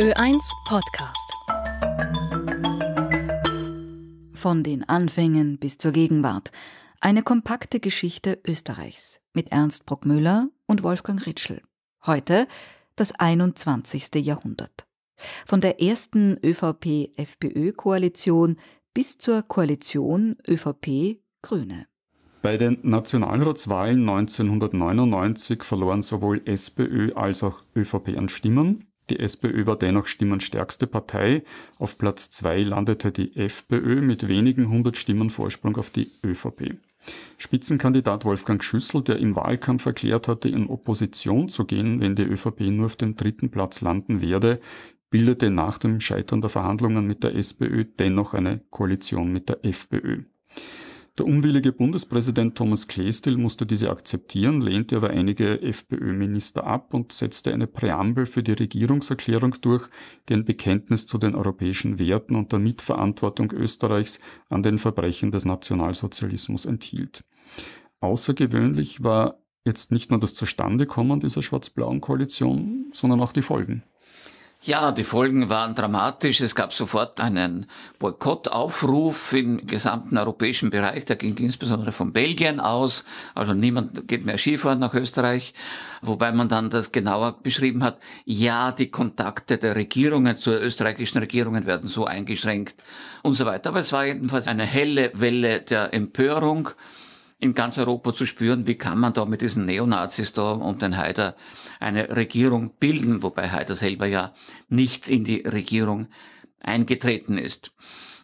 Ö1 Podcast. Von den Anfängen bis zur Gegenwart. Eine kompakte Geschichte Österreichs mit Ernst Bruckmüller und Wolfgang Ritschl. Heute das 21. Jahrhundert. Von der ersten ÖVP-FPÖ-Koalition bis zur Koalition ÖVP-Grüne. Bei den Nationalratswahlen 1999 verloren sowohl SPÖ als auch ÖVP an Stimmen. Die SPÖ war dennoch stimmenstärkste Partei. Auf Platz 2 landete die FPÖ mit wenigen hundert Stimmen Vorsprung auf die ÖVP. Spitzenkandidat Wolfgang Schüssel, der im Wahlkampf erklärt hatte, in Opposition zu gehen, wenn die ÖVP nur auf dem dritten Platz landen werde, bildete nach dem Scheitern der Verhandlungen mit der SPÖ dennoch eine Koalition mit der FPÖ. Der unwillige Bundespräsident Thomas Klestil musste diese akzeptieren, lehnte aber einige FPÖ-Minister ab und setzte eine Präambel für die Regierungserklärung durch, die ein Bekenntnis zu den europäischen Werten und der Mitverantwortung Österreichs an den Verbrechen des Nationalsozialismus enthielt. Außergewöhnlich war jetzt nicht nur das Zustandekommen dieser schwarz-blauen Koalition, sondern auch die Folgen. Ja, die Folgen waren dramatisch. Es gab sofort einen Boykottaufruf im gesamten europäischen Bereich. Der ging insbesondere von Belgien aus. Also niemand geht mehr Skifahren nach Österreich. Wobei man dann das genauer beschrieben hat. Ja, die Kontakte der Regierungen zu österreichischen Regierungen werden so eingeschränkt und so weiter. Aber es war jedenfalls eine helle Welle der Empörung in ganz Europa zu spüren, wie kann man da mit diesen Neonazis da und den Haider eine Regierung bilden, wobei Haider selber ja nicht in die Regierung eingetreten ist.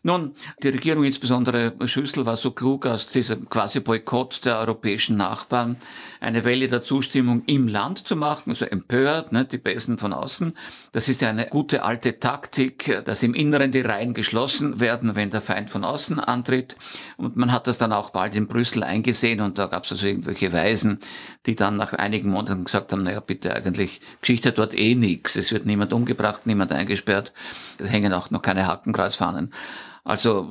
Nun, die Regierung, insbesondere Schüssel, war so klug, aus diesem quasi Boykott der europäischen Nachbarn eine Welle der Zustimmung im Land zu machen, also empört, ne, die Besen von außen. Das ist ja eine gute alte Taktik, dass im Inneren die Reihen geschlossen werden, wenn der Feind von außen antritt. Und man hat das dann auch bald in Brüssel eingesehen und da gab es also irgendwelche Weisen, die dann nach einigen Monaten gesagt haben, naja, bitte eigentlich, Geschichte dort eh nichts. Es wird niemand umgebracht, niemand eingesperrt. Es hängen auch noch keine Hakenkreisfahnen. Also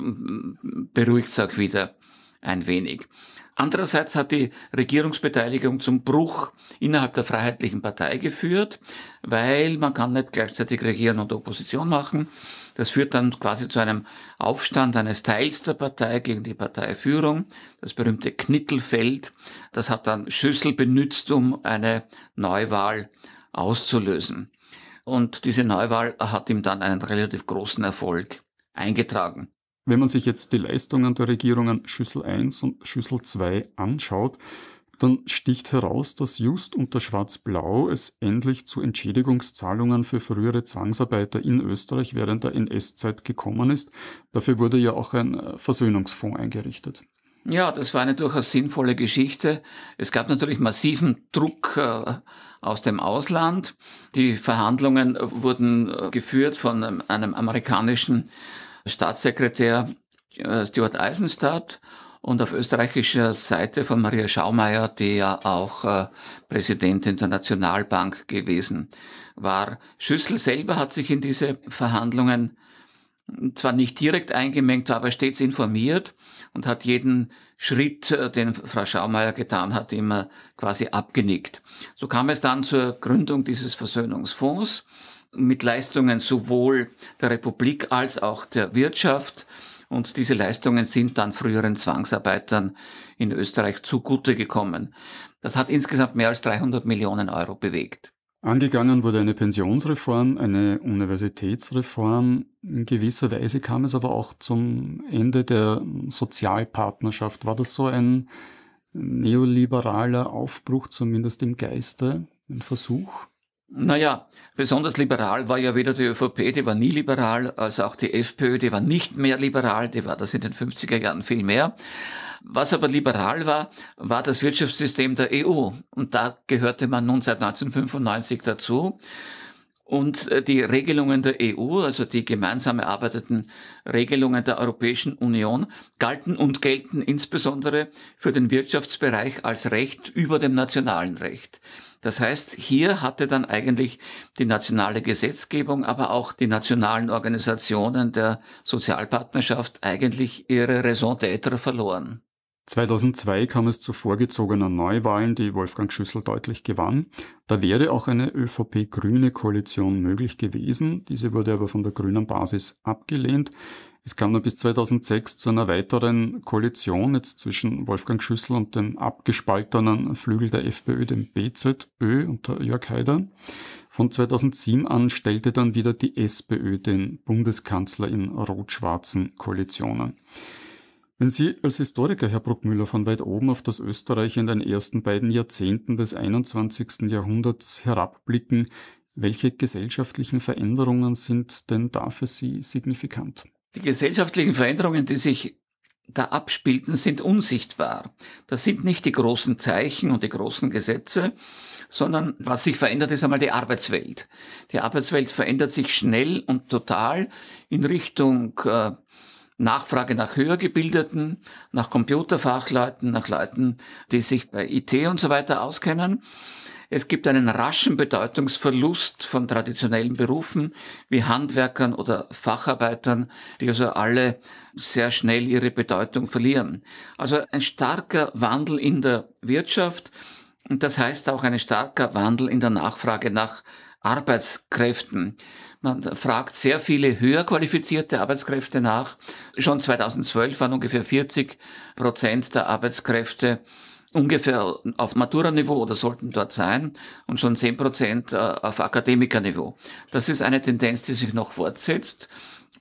beruhigt es auch wieder ein wenig. Andererseits hat die Regierungsbeteiligung zum Bruch innerhalb der Freiheitlichen Partei geführt, weil man kann nicht gleichzeitig regieren und Opposition machen. Das führt dann quasi zu einem Aufstand eines Teils der Partei gegen die Parteiführung, das berühmte Knittelfeld. Das hat dann Schüssel benützt, um eine Neuwahl auszulösen. Und diese Neuwahl hat ihm dann einen relativ großen Erfolg eingetragen. Wenn man sich jetzt die Leistungen der Regierungen Schüssel 1 und Schüssel 2 anschaut, dann sticht heraus, dass just unter Schwarz-Blau es endlich zu Entschädigungszahlungen für frühere Zwangsarbeiter in Österreich während der NS-Zeit gekommen ist. Dafür wurde ja auch ein äh, Versöhnungsfonds eingerichtet. Ja, das war eine durchaus sinnvolle Geschichte. Es gab natürlich massiven Druck äh, aus dem Ausland. Die Verhandlungen äh, wurden geführt von ähm, einem amerikanischen Staatssekretär äh, Stuart Eisenstadt und auf österreichischer Seite von Maria Schaumeier, die ja auch äh, Präsidentin der Nationalbank gewesen war. Schüssel selber hat sich in diese Verhandlungen zwar nicht direkt eingemengt, aber stets informiert und hat jeden Schritt, äh, den Frau Schaumeier getan hat, immer quasi abgenickt. So kam es dann zur Gründung dieses Versöhnungsfonds mit Leistungen sowohl der Republik als auch der Wirtschaft. Und diese Leistungen sind dann früheren Zwangsarbeitern in Österreich zugute gekommen. Das hat insgesamt mehr als 300 Millionen Euro bewegt. Angegangen wurde eine Pensionsreform, eine Universitätsreform. In gewisser Weise kam es aber auch zum Ende der Sozialpartnerschaft. War das so ein neoliberaler Aufbruch, zumindest im Geiste, ein Versuch? Naja, besonders liberal war ja weder die ÖVP, die war nie liberal, als auch die FPÖ, die war nicht mehr liberal, die war das in den 50er Jahren viel mehr. Was aber liberal war, war das Wirtschaftssystem der EU. Und da gehörte man nun seit 1995 dazu. Und äh, die Regelungen der EU, also die gemeinsam erarbeiteten Regelungen der Europäischen Union, galten und gelten insbesondere für den Wirtschaftsbereich als Recht über dem nationalen Recht. Das heißt, hier hatte dann eigentlich die nationale Gesetzgebung, aber auch die nationalen Organisationen der Sozialpartnerschaft eigentlich ihre Raison d'être verloren. 2002 kam es zu vorgezogenen Neuwahlen, die Wolfgang Schüssel deutlich gewann. Da wäre auch eine ÖVP-Grüne Koalition möglich gewesen. Diese wurde aber von der grünen Basis abgelehnt. Es kam dann bis 2006 zu einer weiteren Koalition jetzt zwischen Wolfgang Schüssel und dem abgespaltenen Flügel der FPÖ, dem BZÖ unter Jörg Haider. Von 2007 an stellte dann wieder die SPÖ den Bundeskanzler in rot-schwarzen Koalitionen. Wenn Sie als Historiker, Herr Bruckmüller, von weit oben auf das Österreich in den ersten beiden Jahrzehnten des 21. Jahrhunderts herabblicken, welche gesellschaftlichen Veränderungen sind denn da für Sie signifikant? Die gesellschaftlichen Veränderungen, die sich da abspielten, sind unsichtbar. Das sind nicht die großen Zeichen und die großen Gesetze, sondern was sich verändert, ist einmal die Arbeitswelt. Die Arbeitswelt verändert sich schnell und total in Richtung äh, Nachfrage nach Höhergebildeten, nach Computerfachleuten, nach Leuten, die sich bei IT und so weiter auskennen. Es gibt einen raschen Bedeutungsverlust von traditionellen Berufen wie Handwerkern oder Facharbeitern, die also alle sehr schnell ihre Bedeutung verlieren. Also ein starker Wandel in der Wirtschaft und das heißt auch ein starker Wandel in der Nachfrage nach Arbeitskräften. Man fragt sehr viele höher qualifizierte Arbeitskräfte nach. Schon 2012 waren ungefähr 40 Prozent der Arbeitskräfte ungefähr auf Matura-Niveau oder sollten dort sein und schon 10 Prozent äh, auf Akademikerniveau. Das ist eine Tendenz, die sich noch fortsetzt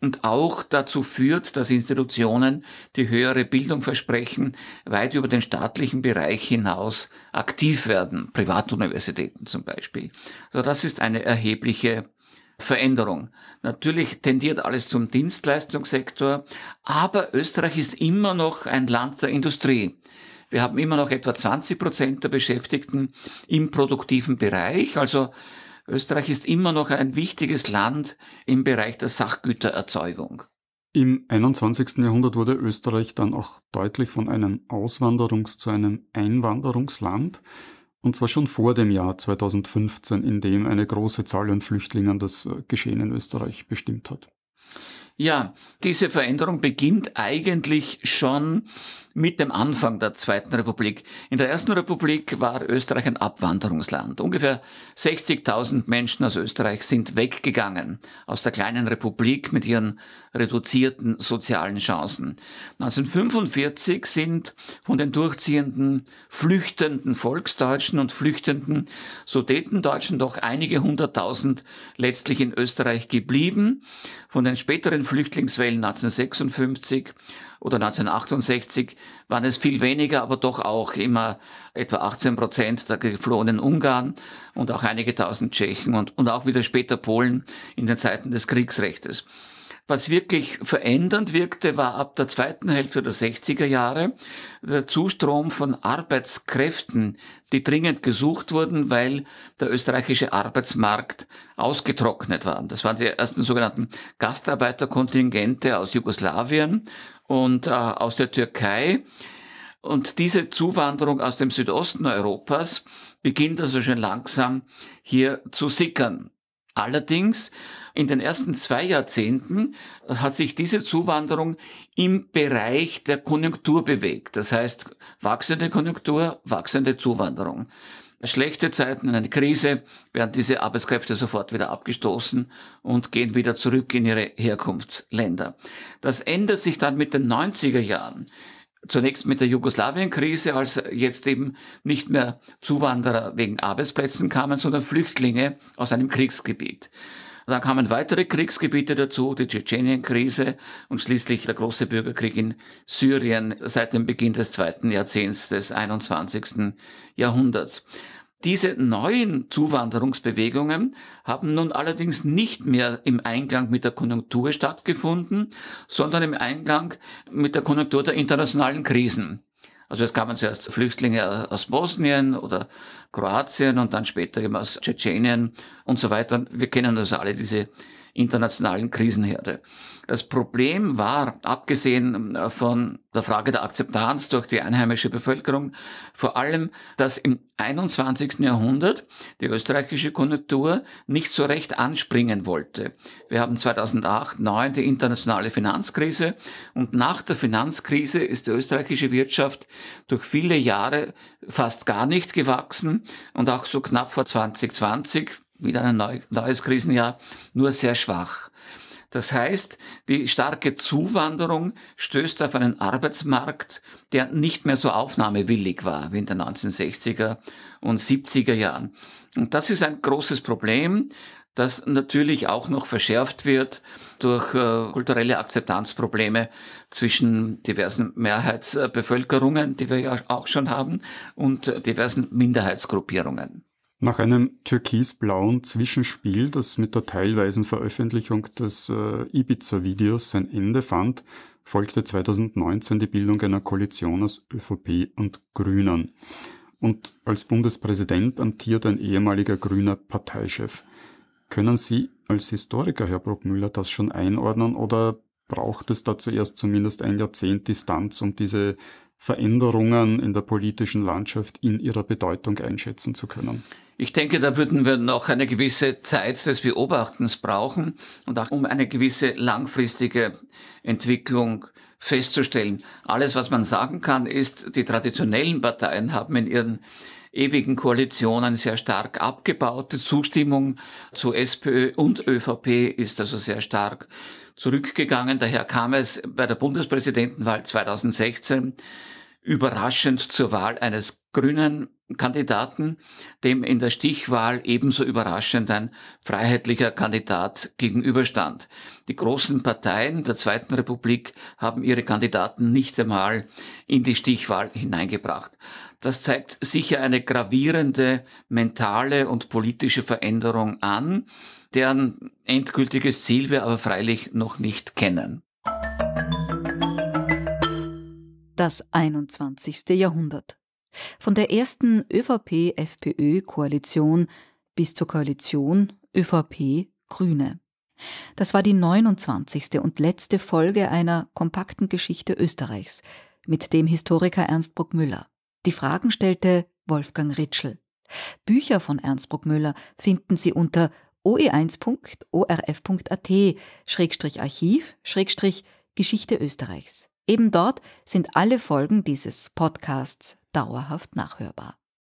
und auch dazu führt, dass Institutionen, die höhere Bildung versprechen, weit über den staatlichen Bereich hinaus aktiv werden, Privatuniversitäten zum Beispiel. So, also das ist eine erhebliche Veränderung. Natürlich tendiert alles zum Dienstleistungssektor, aber Österreich ist immer noch ein Land der Industrie. Wir haben immer noch etwa 20 Prozent der Beschäftigten im produktiven Bereich, also Österreich ist immer noch ein wichtiges Land im Bereich der Sachgütererzeugung. Im 21. Jahrhundert wurde Österreich dann auch deutlich von einem Auswanderungs- zu einem Einwanderungsland, und zwar schon vor dem Jahr 2015, in dem eine große Zahl an Flüchtlingen das äh, Geschehen in Österreich bestimmt hat. Ja, diese Veränderung beginnt eigentlich schon mit dem Anfang der Zweiten Republik. In der Ersten Republik war Österreich ein Abwanderungsland. Ungefähr 60.000 Menschen aus Österreich sind weggegangen aus der kleinen Republik mit ihren reduzierten sozialen Chancen. 1945 sind von den durchziehenden flüchtenden Volksdeutschen und flüchtenden Sudetendeutschen doch einige hunderttausend letztlich in Österreich geblieben. Von den späteren Flüchtlingswellen 1956 oder 1968 waren es viel weniger, aber doch auch immer etwa 18 Prozent der geflohenen Ungarn und auch einige tausend Tschechen und, und auch wieder später Polen in den Zeiten des Kriegsrechtes. Was wirklich verändernd wirkte, war ab der zweiten Hälfte der 60er Jahre der Zustrom von Arbeitskräften, die dringend gesucht wurden, weil der österreichische Arbeitsmarkt ausgetrocknet war. Das waren die ersten sogenannten Gastarbeiterkontingente aus Jugoslawien und äh, aus der Türkei. Und diese Zuwanderung aus dem Südosten Europas beginnt also schon langsam hier zu sickern. Allerdings in den ersten zwei Jahrzehnten äh, hat sich diese Zuwanderung im Bereich der Konjunktur bewegt. Das heißt, wachsende Konjunktur, wachsende Zuwanderung. Schlechte Zeiten, eine Krise, werden diese Arbeitskräfte sofort wieder abgestoßen und gehen wieder zurück in ihre Herkunftsländer. Das ändert sich dann mit den 90er Jahren zunächst mit der Jugoslawienkrise, als jetzt eben nicht mehr Zuwanderer wegen Arbeitsplätzen kamen, sondern Flüchtlinge aus einem Kriegsgebiet. Dann kamen weitere Kriegsgebiete dazu, die Tschetschenienkrise und schließlich der große Bürgerkrieg in Syrien seit dem Beginn des zweiten Jahrzehnts des 21. Jahrhunderts. Diese neuen Zuwanderungsbewegungen haben nun allerdings nicht mehr im Einklang mit der Konjunktur stattgefunden, sondern im Einklang mit der Konjunktur der internationalen Krisen. Also es kamen zuerst Flüchtlinge aus Bosnien oder Kroatien und dann später eben aus Tschetschenien und so weiter. Wir kennen also alle diese internationalen Krisenherde. Das Problem war, abgesehen äh, von der Frage der Akzeptanz durch die einheimische Bevölkerung, vor allem, dass im 21. Jahrhundert die österreichische Konjunktur nicht so recht anspringen wollte. Wir haben 2008, 2009 die internationale Finanzkrise und nach der Finanzkrise ist die österreichische Wirtschaft durch viele Jahre fast gar nicht gewachsen und auch so knapp vor 2020 wieder ein neues Krisenjahr, nur sehr schwach. Das heißt, die starke Zuwanderung stößt auf einen Arbeitsmarkt, der nicht mehr so aufnahmewillig war wie in den 1960er und 70er Jahren. Und das ist ein großes Problem, das natürlich auch noch verschärft wird durch äh, kulturelle Akzeptanzprobleme zwischen diversen Mehrheitsbevölkerungen, die wir ja auch schon haben, und äh, diversen Minderheitsgruppierungen. Nach einem türkisblauen Zwischenspiel, das mit der teilweisen Veröffentlichung des äh, Ibiza-Videos sein Ende fand, folgte 2019 die Bildung einer Koalition aus ÖVP und Grünen. Und als Bundespräsident amtiert ein ehemaliger grüner Parteichef. Können Sie als Historiker, Herr Bruckmüller, das schon einordnen oder braucht es da zuerst zumindest ein Jahrzehnt Distanz, um diese Veränderungen in der politischen Landschaft in ihrer Bedeutung einschätzen zu können? Ich denke, da würden wir noch eine gewisse Zeit des Beobachtens brauchen und auch um eine gewisse langfristige Entwicklung festzustellen. Alles, was man sagen kann, ist, die traditionellen Parteien haben in ihren ewigen Koalitionen sehr stark abgebaut. Die Zustimmung zu SPÖ und ÖVP ist also sehr stark zurückgegangen. Daher kam es bei der Bundespräsidentenwahl 2016 überraschend zur Wahl eines grünen Kandidaten, dem in der Stichwahl ebenso überraschend ein freiheitlicher Kandidat gegenüberstand. Die großen Parteien der Zweiten Republik haben ihre Kandidaten nicht einmal in die Stichwahl hineingebracht. Das zeigt sicher eine gravierende mentale und politische Veränderung an, deren endgültiges Ziel wir aber freilich noch nicht kennen das 21. Jahrhundert. Von der ersten ÖVP-FPÖ-Koalition bis zur Koalition ÖVP-Grüne. Das war die 29. und letzte Folge einer kompakten Geschichte Österreichs mit dem Historiker Ernst Bruckmüller. Die Fragen stellte Wolfgang Ritschel. Bücher von Ernst Bruckmüller finden Sie unter oe1.orf.at-archiv-geschichte Österreichs. Eben dort sind alle Folgen dieses Podcasts dauerhaft nachhörbar.